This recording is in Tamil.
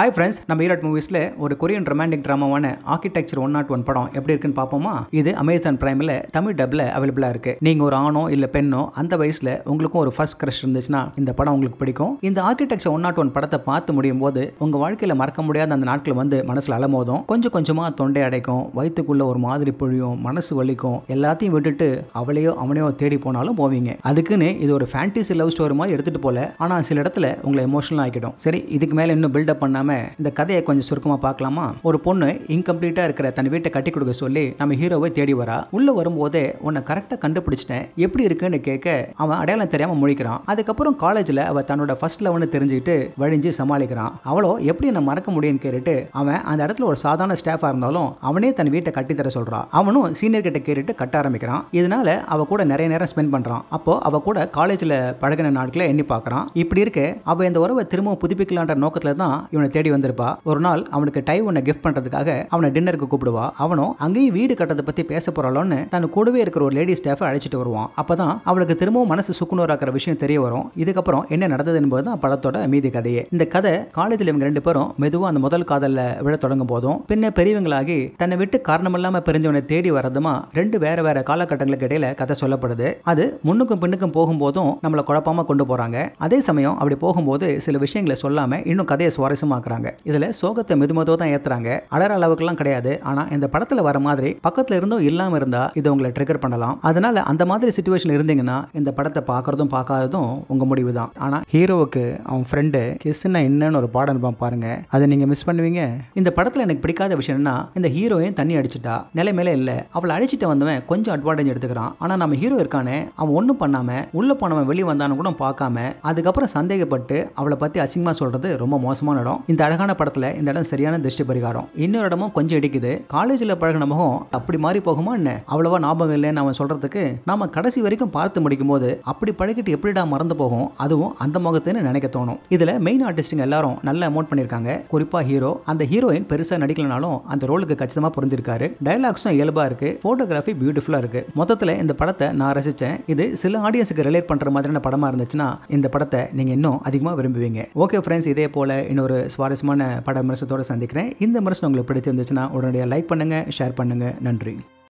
ஹாய் ஃப்ரெண்ட்ஸ் நம்ம ஈரோட் மூவிஸில் ஒரு கொரியன் ரொமான்டிக் ட்ராமாவான ஆர்கிடெக்சர் ஒன் நாட் ஒன் படம் எப்படி இருக்குன்னு பார்ப்போமா இது அமேசான் பிரைமில் தமிழ் டப்பில் அவைலபிளாக இருக்குது நீங்கள் ஒரு ஆணோ இல்லை பெண்ணோ அந்த வயசில் உங்களுக்கும் ஒரு ஃபர்ஸ்ட் கிரஷ் இருந்துச்சுன்னா இந்த படம் உங்களுக்கு பிடிக்கும் இந்த ஆர்கிடெக்சர் ஒன் நாட் ஒன் படத்தை பார்த்து முடியும் போது உங்கள் வாழ்க்கையில் மறக்க முடியாத அந்த நாட்கள் வந்து மனசில் அலமோதும் கொஞ்சம் கொஞ்சமாக தொண்டை அடைக்கும் வயிற்றுக்குள்ளே ஒரு மாதிரி பொழியும் மனசு வலிக்கும் எல்லாத்தையும் விட்டுட்டு அவளையோ அவனையோ தேடி போனாலும் போவீங்க அதுக்குன்னு இது ஒரு ஃபேன்டிசி லவ் ஸ்டோரி மாதிரி எடுத்துகிட்டு போல ஆனால் சில இடத்துல உங்களை எமோஷனல் ஆகிடும் சரி இதுக்கு மேலே இன்னும் பில்டப் பண்ணாமல் இந்த கதையை கொஞ்சம் சுருக்கமா பார்க்கலாமா ஒரு பொண்ணு இன்கம்ப்ளீட்டா இருக்கிற தன் வீட்டை கட்டி கொடுக்க சொல்லி நம்ம ஹீரோவை தேடி வரா உள்ள வரும்போதே உன்னை கரெக்டா கண்டுபிடிச்சிட்டேன் எப்படி இருக்குன்னு கேட்க அவன் அடையாளம் தெரியாம முழிக்கிறான் அதுக்கப்புறம் காலேஜ்ல அவள் தன்னோட ஃபர்ஸ்ட் லெவனு தெரிஞ்சுக்கிட்டு வழிஞ்சு சமாளிக்கிறான் அவளோ எப்படி என்ன மறக்க முடியும்னு கேட்டுட்டு அவன் அந்த இடத்துல ஒரு சாதாரண ஸ்டாஃபா இருந்தாலும் அவனே தன் வீட்டை கட்டித்தர சொல்றான் அவனும் சீனியர் கிட்ட கேட்டுட்டு கட்ட ஆரம்பிக்கிறான் இதனால அவ கூட நிறைய நேரம் ஸ்பெண்ட் பண்றான் அப்போ அவ கூட காலேஜில் பழகின நாட்களை எண்ணி பார்க்குறான் இப்படி இருக்க அவ இந்த உறவை திரும்பவும் புதுப்பிக்கலான்ற நோக்கத்தில் தான் இவனை தேடி வந்திருப்பா ஒரு நாள் அவனுக்கு டை ஒன்னு கிஃப்ட் பண்ணுறதுக்காக அவனை டின்னருக்கு கூப்பிடுவா அவனும் அங்கேயும் வீடு கட்டுறதை பற்றி பேச போகிறாளோன்னு தன் கூடவே இருக்கிற ஒரு லேடி ஸ்டாஃப் அழைச்சிட்டு வருவான் அப்போ தான் அவளுக்கு திரும்பவும் மனசு சுக்குநூறாக்குற விஷயம் தெரிய வரும் இதுக்கப்புறம் என்ன நடந்தது என்பது தான் படத்தோட மீதி கதையே இந்த கதை காலேஜில் இவங்க ரெண்டு பேரும் மெதுவாக அந்த முதல் காதலில் விழ தொடங்கும் போதும் பின்ன பெரியவங்களாகி தன்னை விட்டு காரணமில்லாமல் பிரிஞ்சவனை தேடி வரதுமா ரெண்டு வேற வேற காலகட்டங்களுக்கு இடையில கதை சொல்லப்படுது அது முன்னுக்கும் பின்னுக்கும் போகும்போதும் நம்மளை குழப்பமா கொண்டு போகிறாங்க அதே சமயம் அப்படி போகும்போது சில விஷயங்களை சொல்லாமல் இன்னும் கதையை சுவாரஸ்யமாக பார்க்குறாங்க இதில் சோகத்தை மெது தான் ஏற்றுறாங்க அலற அளவுக்குலாம் கிடையாது ஆனால் இந்த படத்தில் வர மாதிரி பக்கத்தில் இருந்தும் இல்லாமல் இருந்தால் இது உங்களை ட்ரிகர் பண்ணலாம் அதனால் அந்த மாதிரி சுச்சுவேஷன் இருந்தீங்கன்னா இந்த படத்தை பார்க்குறதும் பார்க்காததும் உங்கள் முடிவு தான் ஆனால் ஹீரோவுக்கு அவன் ஃப்ரெண்டு கிஸ்னா என்னன்னு ஒரு பாடம் இருப்பான் பாருங்கள் அதை நீங்கள் மிஸ் பண்ணுவீங்க இந்த படத்தில் எனக்கு பிடிக்காத விஷயம் என்னன்னா இந்த ஹீரோயின் தண்ணி அடிச்சிட்டா நிலைமையில இல்லை அவளை அடிச்சிட்டு வந்தவன் கொஞ்சம் அட்வான்டேஜ் எடுத்துக்கிறான் ஆனால் நம்ம ஹீரோ இருக்கானே அவன் ஒன்றும் பண்ணாமல் உள்ளே போனவன் வெளியே வந்தானு கூட பார்க்காம அதுக்கப்புறம் சந்தேகப்பட்டு அவளை பற்றி அசிங்கமாக சொல்கிறது ரொம்ப மோசமான இடம் இந்த அழகான படத்தில் இந்த இடம் சரியான திருஷ்டி பரிகாரம் இன்னொரு இடமும் கொஞ்சம் இடிக்குது காலேஜில் பழகின முகம் அப்படி மாறி போகுமா என்ன அவ்வளவா ஞாபகம் இல்லைன்னு நம்ம சொல்கிறதுக்கு நாம் கடைசி வரைக்கும் பார்த்து முடிக்கும் போது அப்படி பழகிட்டு எப்படிடா மறந்து போகும் அதுவும் அந்த முகத்துன்னு நினைக்க தோணும் இதில் மெயின் ஆர்டிஸ்ட்டுங்க எல்லாரும் நல்லா அமௌண்ட் பண்ணியிருக்காங்க குறிப்பாக ஹீரோ அந்த ஹீரோயின் பெருசாக நடிக்கலனாலும் அந்த ரோலுக்கு கச்சிதமாக புரிஞ்சிருக்காரு டைலாக்ஸும் இயல்பாக இருக்குது ஃபோட்டோகிராஃபி பியூட்டிஃபுல்லாக இருக்குது மொத்தத்தில் இந்த படத்தை நான் ரசித்தேன் இது சில ஆடியன்ஸுக்கு ரிலேட் பண்ணுற மாதிரியான படமாக இருந்துச்சுன்னா இந்த படத்தை நீங்கள் இன்னும் அதிகமாக விரும்புவீங்க ஓகே ஃப்ரெண்ட்ஸ் இதே போல் இன்னொரு சுவாரஸ்யமான பட விமர்சனத்தோடு சந்திக்கிறேன் இந்த விமர்சனம் உங்களுக்கு பிடிச்சிருந்துச்சுன்னா உடனடியாக லைக் பண்ணுங்கள் ஷேர் பண்ணுங்கள் நன்றி